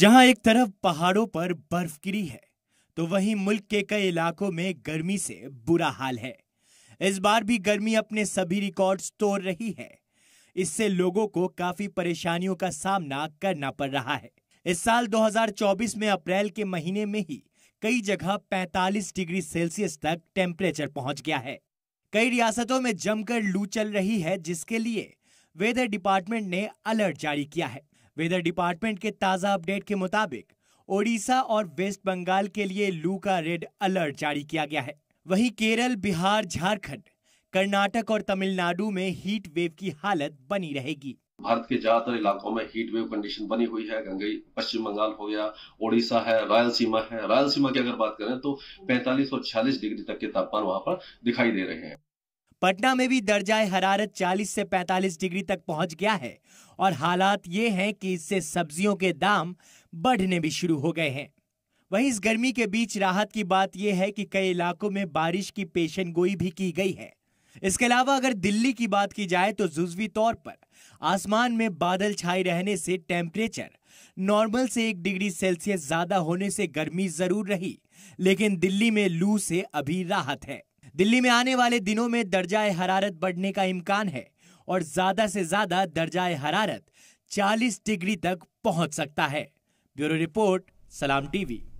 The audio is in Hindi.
जहां एक तरफ पहाड़ों पर बर्फ गिरी है तो वहीं मुल्क के कई इलाकों में गर्मी से बुरा हाल है इस बार भी गर्मी अपने सभी रिकॉर्ड्स तोड़ रही है इससे लोगों को काफी परेशानियों का सामना करना पड़ रहा है इस साल 2024 में अप्रैल के महीने में ही कई जगह 45 डिग्री सेल्सियस तक टेम्परेचर पहुंच गया है कई रियासतों में जमकर लू चल रही है जिसके लिए वेदर डिपार्टमेंट ने अलर्ट जारी किया है वेदर डिपार्टमेंट के ताज़ा अपडेट के मुताबिक ओडिशा और वेस्ट बंगाल के लिए लू का रेड अलर्ट जारी किया गया है वहीं केरल बिहार झारखंड कर्नाटक और तमिलनाडु में हीट वेव की हालत बनी रहेगी भारत के ज्यादातर इलाकों में हीट वेव कंडीशन बनी हुई है गंगई पश्चिम बंगाल हो गया ओडिशा है रायलसीमा है रायलसीमा की अगर बात करें तो 45 और 46 डिग्री तक के तापमान वहां पर दिखाई दे रहे हैं पटना में भी दर्जा हरारत 40 से 45 डिग्री तक पहुंच गया है और हालात ये हैं कि इससे सब्जियों के दाम बढ़ने भी शुरू हो गए हैं वहीं इस गर्मी के बीच राहत की बात यह है कि कई इलाकों में बारिश की पेशन गोई भी की गई है इसके अलावा अगर दिल्ली की बात की जाए तो जुजवी तौर पर आसमान में बादल छाए रहने से टेम्परेचर नॉर्मल से एक डिग्री सेल्सियस ज्यादा होने से गर्मी जरूर रही लेकिन दिल्ली में लू से अभी राहत है दिल्ली में आने वाले दिनों में दर्जा हरारत बढ़ने का इम्कान है और ज्यादा से ज्यादा दर्जा हरारत 40 डिग्री तक पहुंच सकता है ब्यूरो रिपोर्ट सलाम टीवी